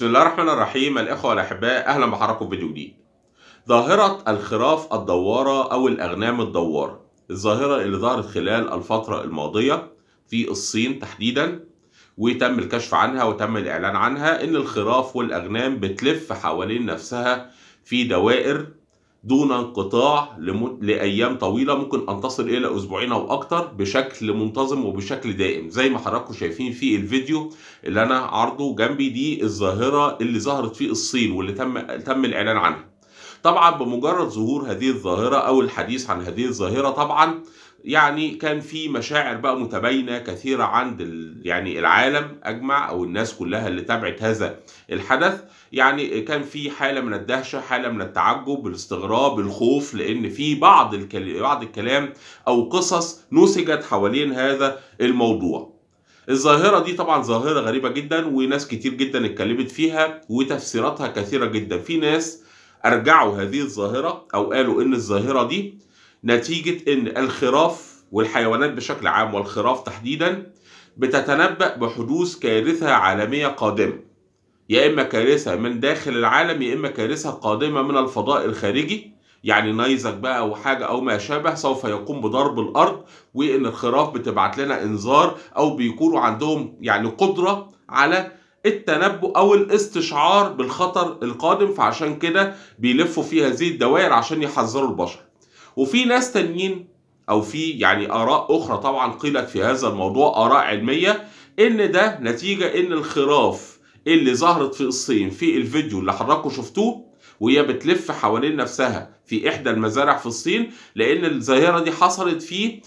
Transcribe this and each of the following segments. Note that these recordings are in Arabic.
بسم الله الرحمن الرحيم الإخوة والاحباء أهلا بحضراتكم في فيديو جديد. ظاهرة الخراف الدوارة أو الأغنام الدوارة الظاهرة اللي ظهرت خلال الفترة الماضية في الصين تحديدا وتم الكشف عنها وتم الإعلان عنها إن الخراف والأغنام بتلف حوالين نفسها في دوائر دون انقطاع لم... لايام طويله ممكن ان تصل الى اسبوعين او اكتر بشكل منتظم وبشكل دائم زي ما حضراتكم شايفين في الفيديو اللي انا عرضه جنبي دي الظاهره اللي ظهرت في الصين واللي تم تم الاعلان عنها طبعا بمجرد ظهور هذه الظاهره او الحديث عن هذه الظاهره طبعا يعني كان في مشاعر بقى متباينة كثيرة عند يعني العالم أجمع أو الناس كلها اللي تابعت هذا الحدث يعني كان في حالة من الدهشة حالة من التعجب الاستغراب الخوف لأن في بعض بعض الكلام أو قصص نسجت حوالين هذا الموضوع الظاهرة دي طبعا ظاهرة غريبة جدا وناس كتير جدا اتكلمت فيها وتفسيراتها كثيرة جدا في ناس أرجعوا هذه الظاهرة أو قالوا إن الظاهرة دي نتيجة إن الخراف والحيوانات بشكل عام والخراف تحديدا بتتنبأ بحدوث كارثة عالمية قادمة يا إما كارثة من داخل العالم يا إما كارثة قادمة من الفضاء الخارجي يعني نيزك بقى او حاجه او ما شابه سوف يقوم بضرب الارض وان الخراف بتبعت لنا انذار او بيكونوا عندهم يعني قدره على التنبؤ او الاستشعار بالخطر القادم فعشان كده بيلفوا في هذه الدوائر عشان يحذروا البشر وفي ناس تانيين او في يعني اراء اخرى طبعا قيلت في هذا الموضوع اراء علميه ان ده نتيجه ان الخراف اللي ظهرت في الصين في الفيديو اللي حضراتكم شفتوه وهي بتلف حوالين نفسها في إحدى المزارع في الصين لأن الظاهرة دي حصلت في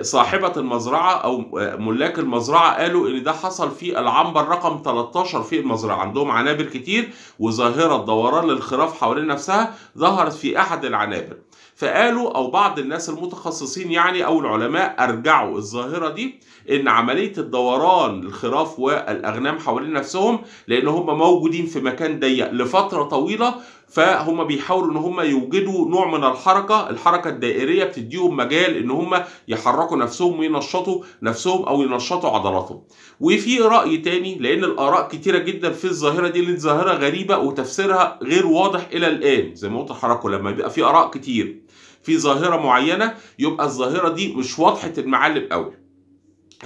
صاحبة المزرعة أو ملاك المزرعة قالوا إن ده حصل في العنبر رقم 13 في المزرعة عندهم عنابر كتير وظاهرة دوران للخراف حوالين نفسها ظهرت في أحد العنابر فقالوا او بعض الناس المتخصصين يعني او العلماء ارجعوا الظاهره دي ان عمليه الدوران الخراف والاغنام حوالين نفسهم لان هم موجودين في مكان ضيق لفتره طويله فهم بيحاولوا ان هم يوجدوا نوع من الحركه الحركه الدائريه بتديهم مجال ان هم يحركوا نفسهم وينشطوا نفسهم او ينشطوا عضلاتهم وفي راي تاني لان الاراء كتيره جدا في الظاهره دي لان ظاهره غريبه وتفسيرها غير واضح الى الان زي ما قلت لحضراتكم لما بيبقى في اراء كتير في ظاهره معينه يبقى الظاهره دي مش واضحه المعالم قوي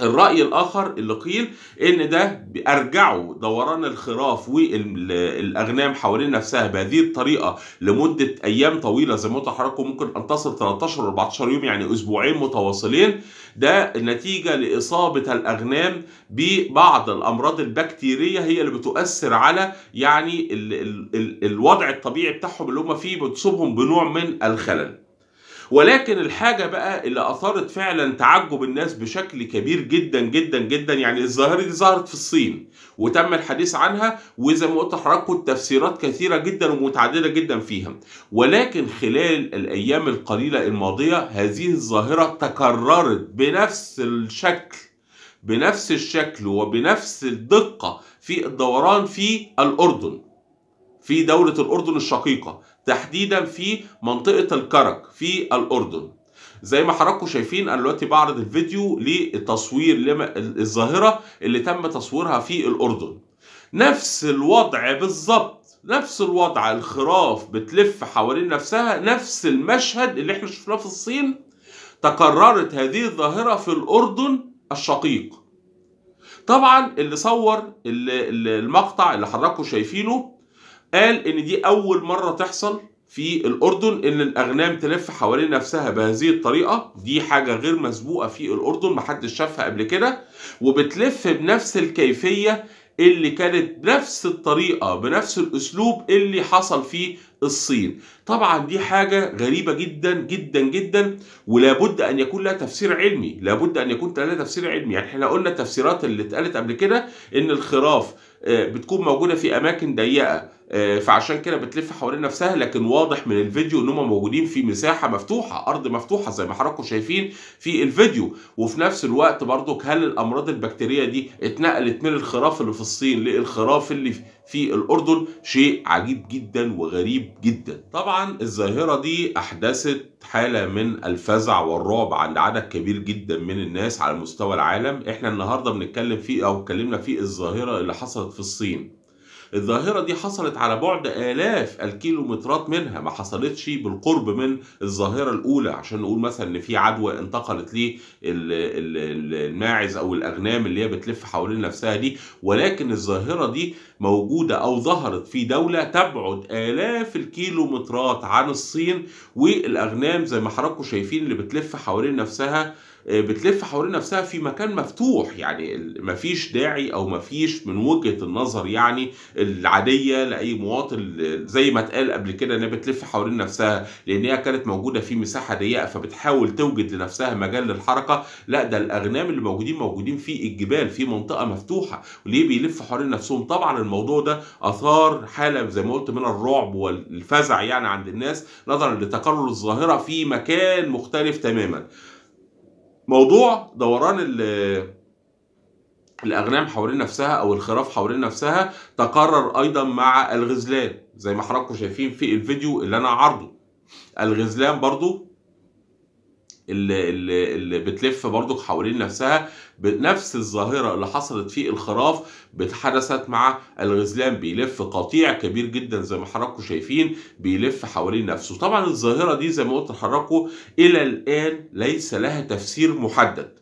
الرأي الآخر اللي قيل إن ده أرجعوا دوران الخراف والأغنام حوالين نفسها بهذه الطريقة لمدة أيام طويلة زي ما قلت ممكن أن تصل 13 و 14 يوم يعني أسبوعين متواصلين ده نتيجة لإصابة الأغنام ببعض الأمراض البكتيرية هي اللي بتؤثر على يعني الوضع الطبيعي بتاعهم اللي هم فيه بتصيبهم بنوع من الخلل. ولكن الحاجه بقى اللي اثارت فعلا تعجب الناس بشكل كبير جدا جدا جدا يعني الظاهره دي ظهرت في الصين وتم الحديث عنها وزي ما قلت لحضراتكم التفسيرات كثيره جدا ومتعدده جدا فيها ولكن خلال الايام القليله الماضيه هذه الظاهره تكررت بنفس الشكل بنفس الشكل وبنفس الدقه في الدوران في الاردن في دولة الأردن الشقيقة تحديدا في منطقة الكرك في الأردن زي ما حضراتكم شايفين انا دلوقتي بعرض الفيديو لتصوير الظاهرة اللي تم تصويرها في الأردن نفس الوضع بالظبط نفس الوضع الخراف بتلف حوالين نفسها نفس المشهد اللي احنا شفناه في الصين تكررت هذه الظاهرة في الأردن الشقيق طبعا اللي صور المقطع اللي حضراتكم شايفينه قال ان دي اول مره تحصل في الاردن ان الاغنام تلف حوالين نفسها بهذه الطريقه دي حاجه غير مسبوقه في الاردن محدش شافها قبل كده وبتلف بنفس الكيفيه اللي كانت بنفس الطريقه بنفس الاسلوب اللي حصل في الصين طبعا دي حاجه غريبه جدا جدا جدا ولابد ان يكون لها تفسير علمي لابد ان يكون لها تفسير علمي يعني احنا قلنا التفسيرات اللي اتقالت قبل كده ان الخراف آه، بتكون موجوده في اماكن ضيقه آه، فعشان كده بتلف حوالين نفسها لكن واضح من الفيديو ان هم موجودين في مساحه مفتوحه ارض مفتوحه زي ما حضراتكم شايفين في الفيديو وفي نفس الوقت برضك هل الامراض البكتيريه دي اتنقلت من الخراف اللي في الصين للخراف اللي في الاردن شيء عجيب جدا وغريب جدا طبعا الظاهره دي احدثت حاله من الفزع والرعب عند عدد كبير جدا من الناس على مستوى العالم احنا النهارده بنتكلم فيه او اتكلمنا فيه الظاهره اللي حصلت حصلت في الصين الظاهرة دي حصلت على بعد آلاف الكيلومترات منها ما حصلتش بالقرب من الظاهرة الأولى عشان نقول مثلا إن في عدوى انتقلت للماعز أو الأغنام اللي هي بتلف حوالين نفسها دي ولكن الظاهرة دي موجودة أو ظهرت في دولة تبعد آلاف الكيلومترات عن الصين والأغنام زي ما حضراتكم شايفين اللي بتلف حوالين نفسها آه، بتلف حوالين نفسها في مكان مفتوح يعني مفيش داعي او مفيش من وجهه النظر يعني العاديه لاي مواطن زي ما اتقال قبل كده انها بتلف حوالين نفسها لان هي كانت موجوده في مساحه ضيقه فبتحاول توجد لنفسها مجال للحركه لا ده الاغنام اللي موجودين موجودين في الجبال في منطقه مفتوحه وليه بيلف حوالين نفسهم طبعا الموضوع ده اثار حاله زي ما قلت من الرعب والفزع يعني عند الناس نظرا لتكرر الظاهره في مكان مختلف تماما موضوع دوران الاغنام حوالين نفسها او الخراف حوالين نفسها تقرر ايضا مع الغزلان زي ما حضراتكم شايفين في الفيديو اللي انا عرضه الغزلان برضو اللي, اللي بتلف برضك حوالين نفسها بنفس الظاهرة اللي حصلت في الخراف حدثت مع الغزلان بيلف قطيع كبير جدا زي ما حضراتكم شايفين بيلف حوالين نفسه طبعا الظاهرة دي زي ما قلت لحضراتكم إلى الآن ليس لها تفسير محدد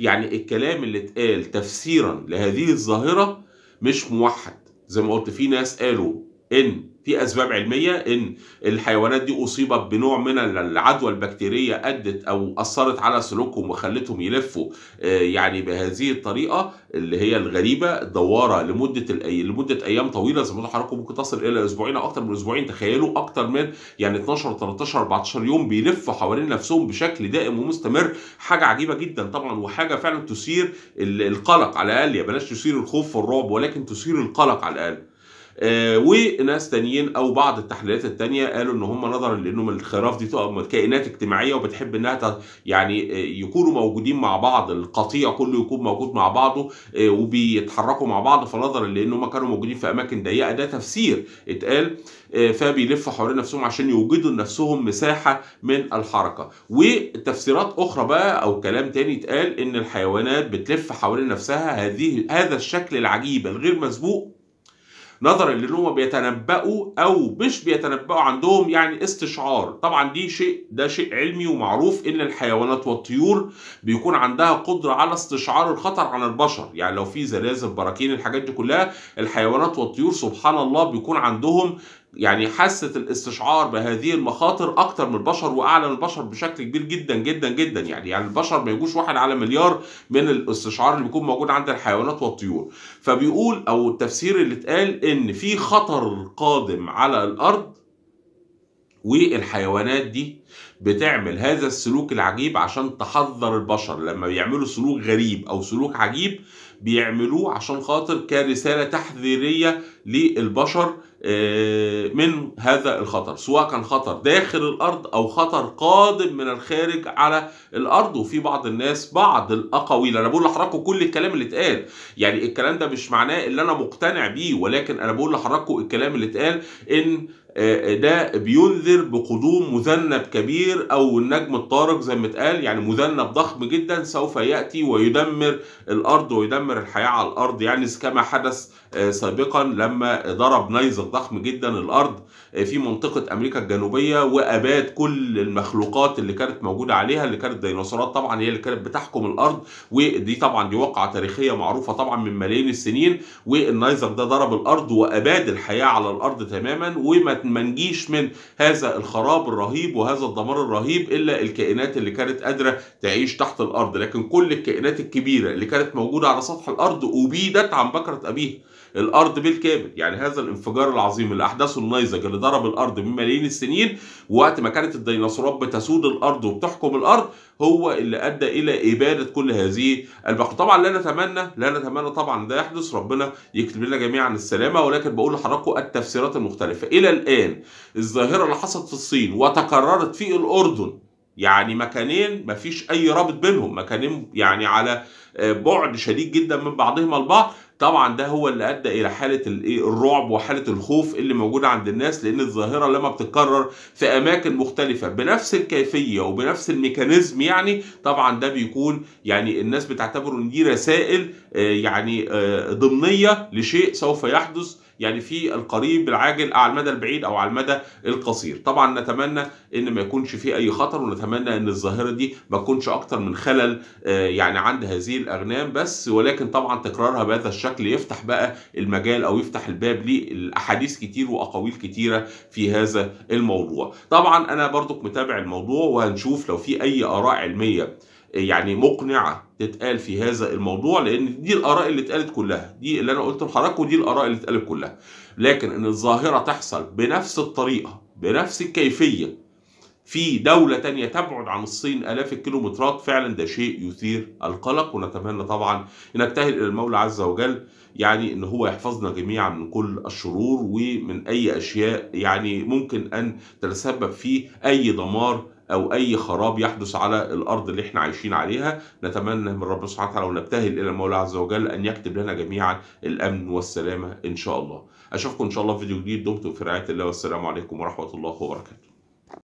يعني الكلام اللي اتقال تفسيرا لهذه الظاهرة مش موحد زي ما قلت في ناس قالوا ان في اسباب علميه ان الحيوانات دي اصيبت بنوع من العدوى البكتيريه ادت او اثرت على سلوكهم وخلتهم يلفوا آه، يعني بهذه الطريقه اللي هي الغريبه دواره لمده الأي... لمده ايام طويله زي ما حضراتكم ممكن تصل الى اسبوعين او اكتر من اسبوعين تخيلوا اكتر من يعني 12 13 14 يوم بيلفوا حوالين نفسهم بشكل دائم ومستمر حاجه عجيبه جدا طبعا وحاجه فعلا تثير القلق على الاقل يا بلاش تثير الخوف والرعب ولكن تثير القلق على الاقل آه، وناس تانيين او بعض التحليلات التانية قالوا ان هم نظرا لانهم الخراف دي كائنات اجتماعيه وبتحب انها يعني آه، يكونوا موجودين مع بعض القطيع كله يكون موجود مع بعضه آه، وبيتحركوا مع بعض فنظرا لان هم كانوا موجودين في اماكن ضيقه ده تفسير اتقال فبيلفوا حوالين نفسهم عشان يوجدوا لنفسهم مساحه من الحركه وتفسيرات اخرى بقى او كلام تاني اتقال ان الحيوانات بتلف حوالين نفسها هذه هذا الشكل العجيب الغير مسبوق نظرا لانهم بيتنبؤوا او مش بيتنبؤوا عندهم يعني استشعار طبعا دي شيء ده شيء علمي ومعروف ان الحيوانات والطيور بيكون عندها قدرة على استشعار الخطر عن البشر يعني لو في زلازل براكين الحاجات دي كلها الحيوانات والطيور سبحان الله بيكون عندهم يعني حاسه الاستشعار بهذه المخاطر اكتر من البشر واعلى من البشر بشكل كبير جدا جدا جدا يعني يعني البشر ما يجوش واحد على مليار من الاستشعار اللي بيكون موجود عند الحيوانات والطيور فبيقول او التفسير اللي اتقال ان في خطر قادم على الارض والحيوانات دي بتعمل هذا السلوك العجيب عشان تحذر البشر لما بيعملوا سلوك غريب او سلوك عجيب بيعملوه عشان خاطر كرساله تحذيريه للبشر آه، من هذا الخطر سواء كان خطر داخل الارض او خطر قادم من الخارج على الارض وفي بعض الناس بعض الاقاويل انا بقول لحضراتكم كل الكلام اللي اتقال يعني الكلام ده مش معناه اللي انا مقتنع بيه ولكن انا بقول لحضراتكم الكلام اللي اتقال ان آه، آه، ده بينذر بقدوم مذنب كبير او النجم الطارق زي ما اتقال يعني مذنب ضخم جدا سوف ياتي ويدمر الارض ويدمر الحياه على الارض يعني كما حدث آه، سابقا لما ضرب نيزك ضخم جدا الارض في منطقه امريكا الجنوبيه واباد كل المخلوقات اللي كانت موجوده عليها اللي كانت ديناصورات طبعا هي اللي كانت بتحكم الارض ودي طبعا دي واقعه تاريخيه معروفه طبعا من ملايين السنين والنايزر ده ضرب الارض واباد الحياه على الارض تماما وما نجيش من هذا الخراب الرهيب وهذا الدمار الرهيب الا الكائنات اللي كانت قادره تعيش تحت الارض لكن كل الكائنات الكبيره اللي كانت موجوده على سطح الارض ابيدت عن بكره ابيها الارض بالكامل يعني هذا الانفجار العظيم اللي احدثه النيزك اللي ضرب الارض من ملايين السنين وقت ما كانت الديناصورات بتسود الارض وبتحكم الارض هو اللي ادى الى اباده كل هذه البقر طبعا لا نتمنى لا نتمنى طبعا ده يحدث ربنا يكتب لنا جميعا السلامه ولكن بقول لحضراتكم التفسيرات المختلفه الى الان الظاهره اللي حصلت في الصين وتكررت في الاردن يعني مكانين مفيش اي رابط بينهم مكانين يعني على بعد شديد جدا من بعضهم البعض طبعا ده هو اللي ادى الى حاله إيه، الرعب وحاله الخوف اللي موجوده عند الناس لان الظاهره لما بتتكرر في اماكن مختلفه بنفس الكيفيه وبنفس الميكانيزم يعني طبعا ده بيكون يعني الناس بتعتبره ان دي رسائل آه، يعني آه، ضمنيه لشيء سوف يحدث يعني في القريب العاجل على المدى البعيد او على المدى القصير طبعا نتمنى ان ما يكونش في اي خطر ونتمنى ان الظاهره دي ما تكونش اكتر من خلل آه، يعني عند هذه الاغنام بس ولكن طبعا تكرارها بهذا الشكل يفتح بقى المجال او يفتح الباب لاحاديث كتير واقاويل كتيره في هذا الموضوع طبعا انا برضك متابع الموضوع وهنشوف لو في اي اراء علميه يعني مقنعه تتقال في هذا الموضوع لان دي الاراء اللي اتقالت كلها دي اللي انا قلته لحضرتك ودي الاراء اللي اتقالت كلها لكن ان الظاهره تحصل بنفس الطريقه بنفس الكيفيه في دولة تانية تبعد عن الصين آلاف الكيلومترات فعلا ده شيء يثير القلق ونتمنى طبعا نجتهد إلى المولى عز وجل يعني إن هو يحفظنا جميعا من كل الشرور ومن أي أشياء يعني ممكن أن تتسبب في أي دمار او اي خراب يحدث على الارض اللي احنا عايشين عليها نتمنى من ربنا سبحانه وتعالى ونبتهل الى المولى عز وجل ان يكتب لنا جميعا الامن والسلامه ان شاء الله اشوفكم ان شاء الله في فيديو جديد دمتم في رعايه الله والسلام عليكم ورحمه الله وبركاته